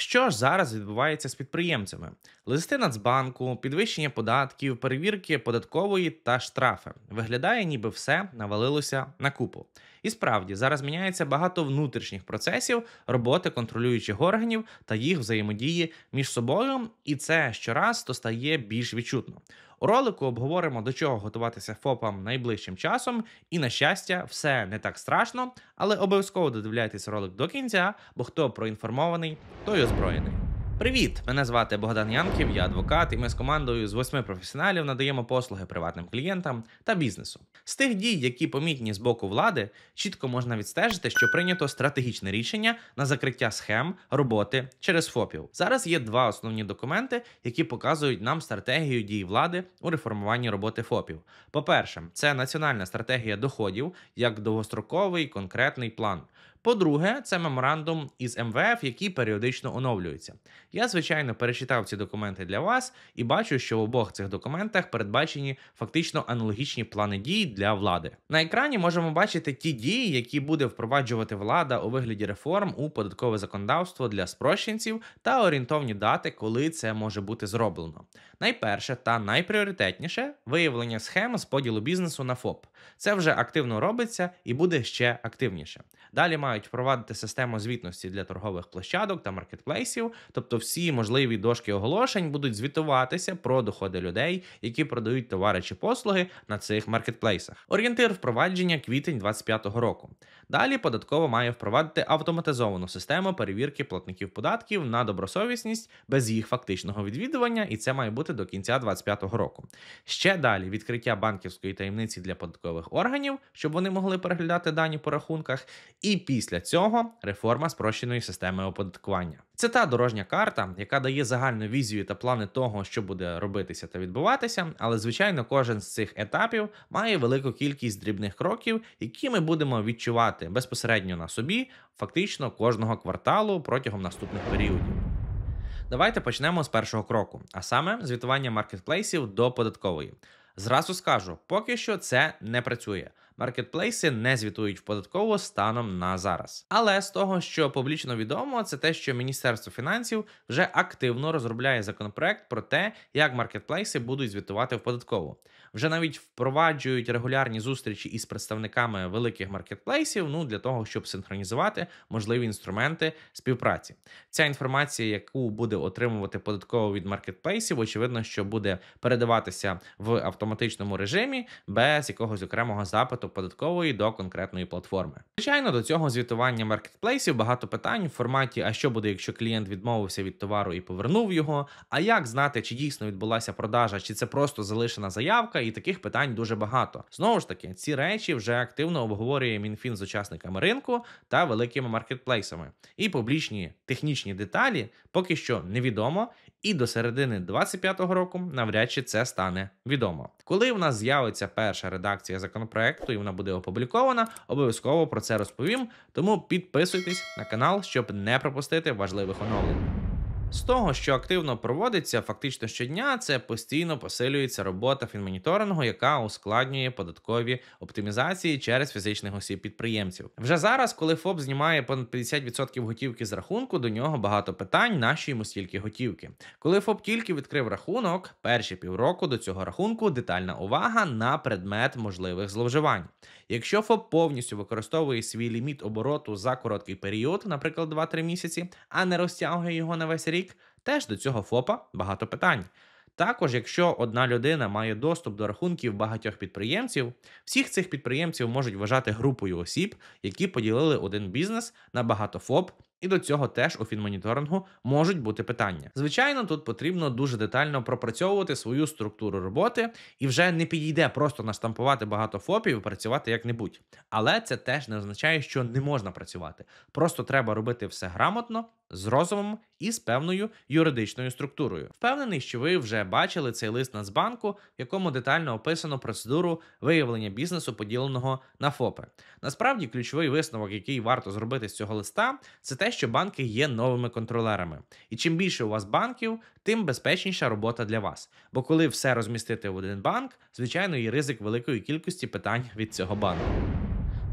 Що ж зараз відбувається з підприємцями? Листи Нацбанку, підвищення податків, перевірки податкової та штрафи виглядає, ніби все навалилося на купу. І справді зараз міняється багато внутрішніх процесів роботи контролюючих органів та їх взаємодії між собою, і це щораз то стає більш відчутно. У ролику обговоримо, до чого готуватися ФОПам найближчим часом, і на щастя, все не так страшно, але обов'язково додивляйтесь ролик до кінця, бо хто проінформований, той озброєний. Привіт! Мене звати Богдан Янків, я адвокат, і ми з командою з восьми професіоналів надаємо послуги приватним клієнтам та бізнесу. З тих дій, які помітні з боку влади, чітко можна відстежити, що прийнято стратегічне рішення на закриття схем роботи через ФОПів. Зараз є два основні документи, які показують нам стратегію дій влади у реформуванні роботи ФОПів. По-перше, це національна стратегія доходів як довгостроковий конкретний план. По-друге, це меморандум із МВФ, який періодично оновлюється. Я, звичайно, перечитав ці документи для вас і бачу, що в обох цих документах передбачені фактично аналогічні плани дій для влади. На екрані можемо бачити ті дії, які буде впроваджувати влада у вигляді реформ у податкове законодавство для спрощенців та орієнтовні дати, коли це може бути зроблено. Найперше та найпріоритетніше виявлення схем з поділу бізнесу на ФОП. Це вже активно робиться і буде ще активніше. Далі маємо мають впровадити систему звітності для торгових площадок та маркетплейсів, тобто всі можливі дошки оголошень будуть звітуватися про доходи людей, які продають товари чи послуги на цих маркетплейсах. Орієнтир впровадження квітень 25-го року. Далі податкова має впровадити автоматизовану систему перевірки платників податків на добросовісність без їх фактичного відвідування, і це має бути до кінця 2025 року. Ще далі відкриття банківської таємниці для податкових органів, щоб вони могли переглядати дані по рахунках. І після цього реформа спрощеної системи оподаткування. Це та дорожня карта, яка дає загальну візію та плани того, що буде робитися та відбуватися. Але звичайно, кожен з цих етапів має велику кількість дрібних кроків, які ми будемо відчувати безпосередньо на собі, фактично кожного кварталу протягом наступних періодів. Давайте почнемо з першого кроку, а саме звітування маркетплейсів до податкової. Зразу скажу, поки що це не працює маркетплейси не звітують в податкову станом на зараз. Але з того, що публічно відомо, це те, що Міністерство фінансів вже активно розробляє законопроект про те, як маркетплейси будуть звітувати в податкову. Вже навіть впроваджують регулярні зустрічі із представниками великих маркетплейсів, ну для того, щоб синхронізувати можливі інструменти співпраці. Ця інформація, яку буде отримувати податково від маркетплейсів, очевидно, що буде передаватися в автоматичному режимі без якогось окремого запиту податкової до конкретної платформи. Звичайно, до цього звітування маркетплейсів багато питань в форматі: а що буде, якщо клієнт відмовився від товару і повернув його? А як знати, чи дійсно відбулася продажа, чи це просто залишена заявка, і таких питань дуже багато. Знову ж таки, ці речі вже активно обговорює мінфін з учасниками ринку та великими маркетплейсами. І публічні технічні деталі поки що невідомо і до середини 25-го року навряд чи це стане відомо. Коли в нас з'явиться перша редакція законопроекту і вона буде опублікована, обов'язково про це розповім. Тому підписуйтесь на канал, щоб не пропустити важливих оновлень. З того, що активно проводиться фактично щодня, це постійно посилюється робота фінмоніторингу, яка ускладнює податкові оптимізації через фізичних осіб підприємців. Вже зараз, коли ФОП знімає понад 50% готівки з рахунку, до нього багато питань, наші йому стільки готівки. Коли ФОП тільки відкрив рахунок, перші півроку до цього рахунку детальна увага на предмет можливих зловживань. Якщо ФОП повністю використовує свій ліміт обороту за короткий період, наприклад, 2-3 місяці, а не розтягує його на весь рік рік, теж до цього ФОПа багато питань. Також, якщо одна людина має доступ до рахунків багатьох підприємців, всіх цих підприємців можуть вважати групою осіб, які поділили один бізнес на багато ФОП, і до цього теж у фінмоніторингу можуть бути питання. Звичайно, тут потрібно дуже детально пропрацьовувати свою структуру роботи, і вже не підійде просто наштампувати багато ФОПів і працювати як-небудь. Але це теж не означає, що не можна працювати. Просто треба робити все грамотно з розумом і з певною юридичною структурою. Впевнений, що ви вже бачили цей лист Нацбанку, в якому детально описано процедуру виявлення бізнесу, поділеного на ФОПи. Насправді, ключовий висновок, який варто зробити з цього листа, це те, що банки є новими контролерами. І чим більше у вас банків, тим безпечніша робота для вас. Бо коли все розмістити в один банк, звичайно, є ризик великої кількості питань від цього банку.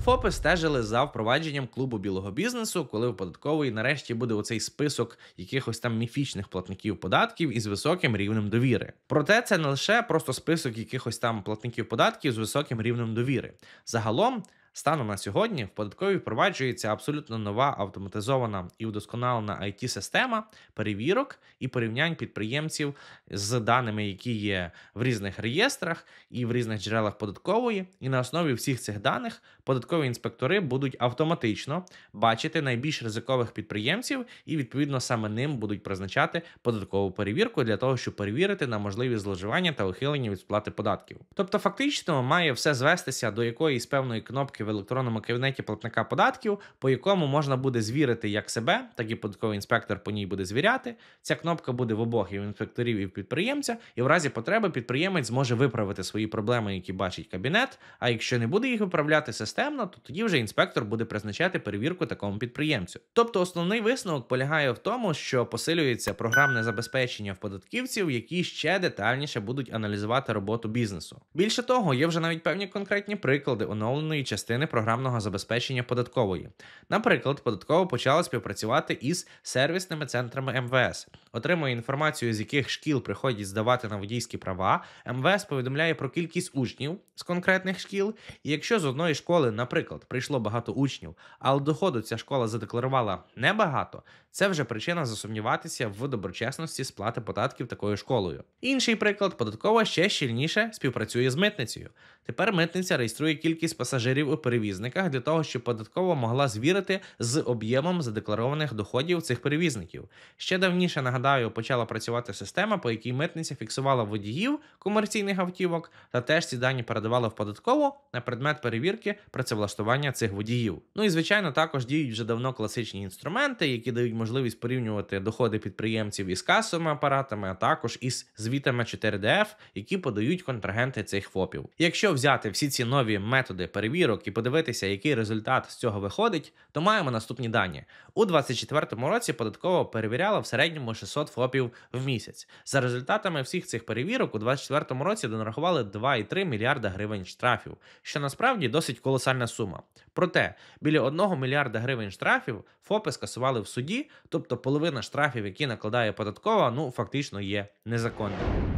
ФОПи стежили за впровадженням клубу білого бізнесу, коли в податковий нарешті буде оцей список якихось там міфічних платників податків із високим рівнем довіри. Проте це не лише просто список якихось там платників податків з високим рівнем довіри. Загалом Станом на сьогодні в податковій впроваджується абсолютно нова автоматизована і удосконалена it система перевірок і порівнянь підприємців з даними, які є в різних реєстрах і в різних джерелах податкової. І на основі всіх цих даних податкові інспектори будуть автоматично бачити найбільш ризикових підприємців, і відповідно саме ним будуть призначати податкову перевірку для того, щоб перевірити на можливі зловживання та ухилення від сплати податків. Тобто, фактично має все звестися до якоїсь певної кнопки в електронному кабінеті платника податків, по якому можна буде звірити як себе, так і податковий інспектор по ній буде звіряти. Ця кнопка буде в обох і в інспекторів, і в підприємця, і в разі потреби підприємець зможе виправити свої проблеми, які бачить кабінет. А якщо не буде їх виправляти системно, то тоді вже інспектор буде призначати перевірку такому підприємцю. Тобто основний висновок полягає в тому, що посилюється програмне забезпечення в податківців, які ще детальніше будуть аналізувати роботу бізнесу. Більше того, є вже навіть певні конкретні приклади оновленої частини частини програмного забезпечення податкової. Наприклад, податкова почала співпрацювати із сервісними центрами МВС, отримує інформацію, з яких шкіл приходять здавати на водійські права. МВС повідомляє про кількість учнів з конкретних шкіл. І якщо з одної школи, наприклад, прийшло багато учнів, але доходу ця школа задекларувала небагато, це вже причина засумніватися в доброчесності сплати податків такою школою. Інший приклад, податкова ще щільніше співпрацює з митницею. Тепер митниця реєструє кількість пасажирів у перевізниках для того, щоб податкова могла звірити з об'ємом задекларованих доходів цих перевізників. Ще давніше нагадаю, почала працювати система, по якій митниця фіксувала водіїв комерційних автівок, та теж ці дані передавала в податкову на предмет перевірки працевлаштування цих водіїв. Ну і звичайно, також діють вже давно класичні інструменти, які дають можливість порівнювати доходи підприємців із касовими апаратами, а також із звітами 4DF, які подають контрагенти цих ФОПів. Якщо взяти всі ці нові методи перевірок, і подивитися, який результат з цього виходить, то маємо наступні дані. У 2024 році податкова перевіряла в середньому 600 ФОПів в місяць. За результатами всіх цих перевірок, у 2024 році донарахували 2,3 мільярда гривень штрафів, що насправді досить колосальна сума. Проте біля 1 мільярда гривень штрафів ФОПи скасували в суді, тобто половина штрафів, які накладає податкова, ну фактично є незаконними.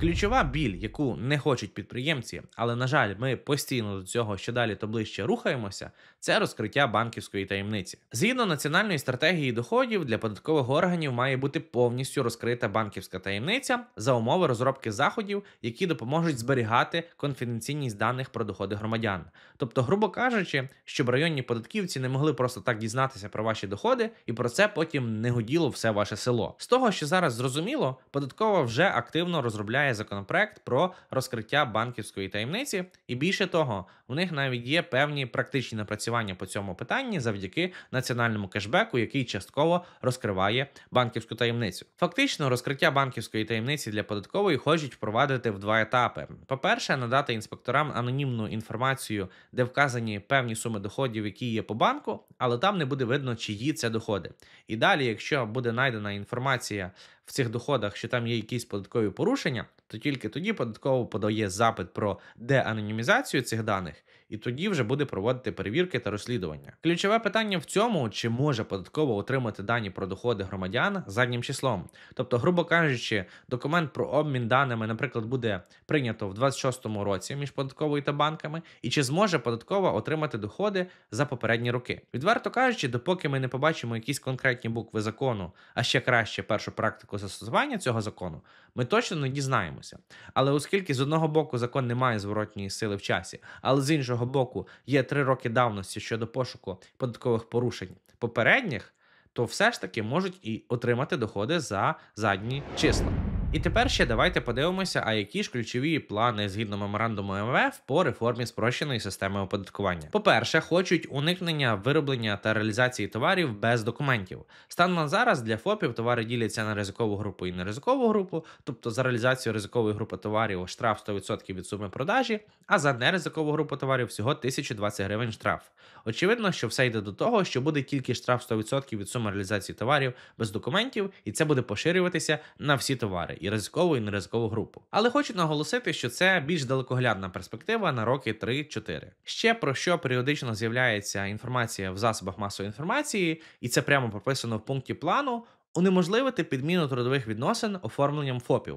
Ключова біль, яку не хочуть підприємці, але на жаль, ми постійно до цього що далі, то ближче рухаємося. Це розкриття банківської таємниці. Згідно національної стратегії доходів для податкових органів має бути повністю розкрита банківська таємниця за умови розробки заходів, які допоможуть зберігати конфіденційність даних про доходи громадян. Тобто, грубо кажучи, щоб районні податківці не могли просто так дізнатися про ваші доходи, і про це потім не годіло все ваше село. З того, що зараз зрозуміло, податкова вже активно розробляє передбачає законопроект про розкриття банківської таємниці, і більше того, у них навіть є певні практичні напрацювання по цьому питанні завдяки національному кешбеку, який частково розкриває банківську таємницю. Фактично, розкриття банківської таємниці для податкової хочуть впровадити в два етапи: по-перше, надати інспекторам анонімну інформацію, де вказані певні суми доходів, які є по банку, але там не буде видно, чиї це доходи. І далі, якщо буде найдена інформація в цих доходах, що там є якісь податкові порушення, то тільки тоді податково подає запит про деанонімізацію цих даних, і тоді вже буде проводити перевірки та розслідування. Ключове питання в цьому, чи може податково отримати дані про доходи громадян заднім числом. Тобто, грубо кажучи, документ про обмін даними, наприклад, буде прийнято в 26-му році між податковою та банками, і чи зможе податкова отримати доходи за попередні роки. Відверто кажучи, допоки ми не побачимо якісь конкретні букви закону, а ще краще першу практику застосування цього закону, ми точно не дізнаємося. Але оскільки з одного боку закон не має зворотньої сили в часі, але з іншого боку є три роки давності щодо пошуку податкових порушень попередніх, то все ж таки можуть і отримати доходи за задні числа. І тепер ще давайте подивимося, а які ж ключові плани згідно меморандуму МВФ по реформі спрощеної системи оподаткування. По-перше, хочуть уникнення вироблення та реалізації товарів без документів. Станом на зараз для ФОПів товари діляться на ризикову групу і неризикову групу, тобто за реалізацію ризикової групи товарів штраф 100% від суми продажі, а за неризикову групу товарів всього 1020 гривень штраф. Очевидно, що все йде до того, що буде тільки штраф 100% від суми реалізації товарів без документів, і це буде поширюватися на всі товари і ризикову і неризикову групу. Але хочу наголосити, що це більш далекоглядна перспектива на роки 3-4. Ще про що періодично з'являється інформація в засобах масової інформації, і це прямо прописано в пункті плану. Унеможливити підміну трудових відносин оформленням ФОПів.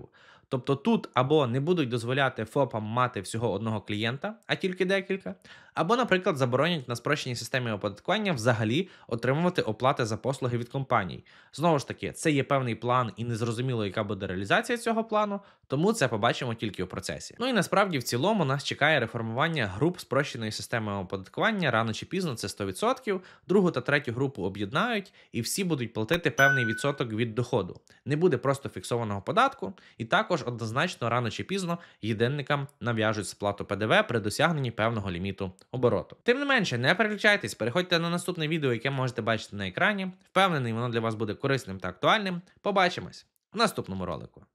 Тобто тут або не будуть дозволяти ФОПам мати всього одного клієнта, а тільки декілька, або, наприклад, заборонять на спрощеній системі оподаткування взагалі отримувати оплати за послуги від компаній. Знову ж таки, це є певний план і незрозуміло, яка буде реалізація цього плану, тому це побачимо тільки у процесі. Ну і насправді в цілому нас чекає реформування груп спрощеної системи оподаткування рано чи пізно це 100%. Другу та третю групу об'єднають і всі будуть платити певний відсоток від доходу. Не буде просто фіксованого податку, і також однозначно рано чи пізно єдинникам нав'яжуть сплату ПДВ при досягненні певного ліміту обороту. Тим не менше, не переключайтесь, переходьте на наступне відео, яке можете бачити на екрані. Впевнений, воно для вас буде корисним та актуальним. Побачимось в наступному ролику.